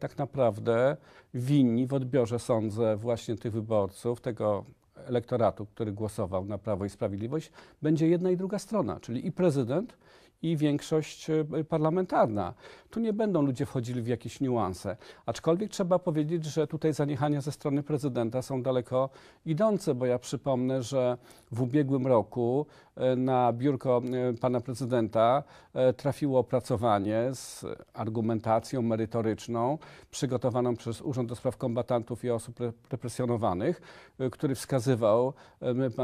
tak naprawdę winni w odbiorze, sądzę, właśnie tych wyborców, tego elektoratu, który głosował na Prawo i Sprawiedliwość, będzie jedna i druga strona, czyli i prezydent, i większość e, parlamentarna. Tu nie będą ludzie wchodzili w jakieś niuanse. Aczkolwiek trzeba powiedzieć, że tutaj zaniechania ze strony prezydenta są daleko idące, bo ja przypomnę, że w ubiegłym roku e, na biurko e, pana prezydenta trafiło opracowanie z argumentacją merytoryczną przygotowaną przez Urząd do Spraw Kombatantów i Osób Represjonowanych, który wskazywał,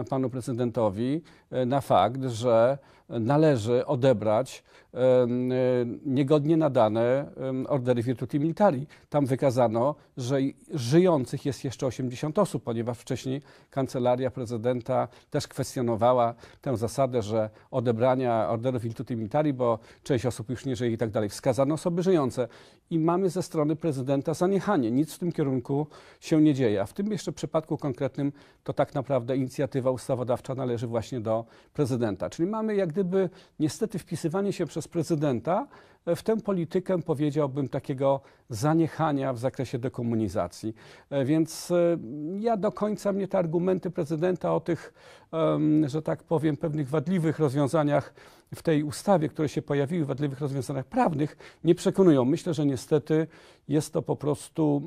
E, panu prezydentowi e, na fakt, że należy odebrać e, niegodnie nadane ordery virtuti militari. Tam wykazano, że żyjących jest jeszcze 80 osób, ponieważ wcześniej kancelaria prezydenta też kwestionowała tę zasadę, że odebrania orderów virtuti militari, bo część osób już nie żyje i tak dalej. Wskazano osoby żyjące i mamy ze strony prezydenta zaniechanie. Nic w tym kierunku się nie dzieje. A w tym jeszcze przypadku konkretnym to tak naprawdę inicjatywa ustawodawcza należy właśnie do prezydenta. Czyli mamy jak gdyby niestety wpisywanie się przez prezydenta e, w tę politykę, powiedziałbym, takiego zaniechania w zakresie dekomunizacji. E, więc e, ja do końca mnie te argumenty prezydenta o tych, że tak powiem, pewnych wadliwych rozwiązaniach w tej ustawie, które się pojawiły, wadliwych rozwiązaniach prawnych, nie przekonują. Myślę, że niestety jest to po prostu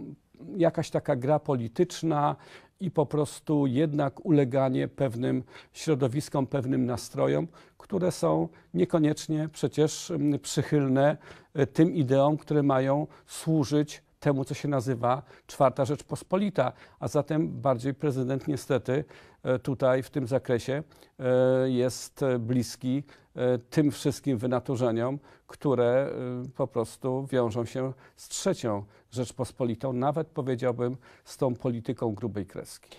jakaś taka gra polityczna, i po prostu jednak uleganie pewnym środowiskom, pewnym nastrojom, które są niekoniecznie przecież mm, przychylne e, tym ideom, które mają służyć temu, co się nazywa Czwarta Rzeczpospolita, a zatem bardziej prezydent niestety e, tutaj w tym zakresie e, jest bliski e, tym wszystkim wynaturzeniom, które po prostu wiążą się z trzecią Rzeczpospolitą, nawet powiedziałbym z tą polityką grubej kreski.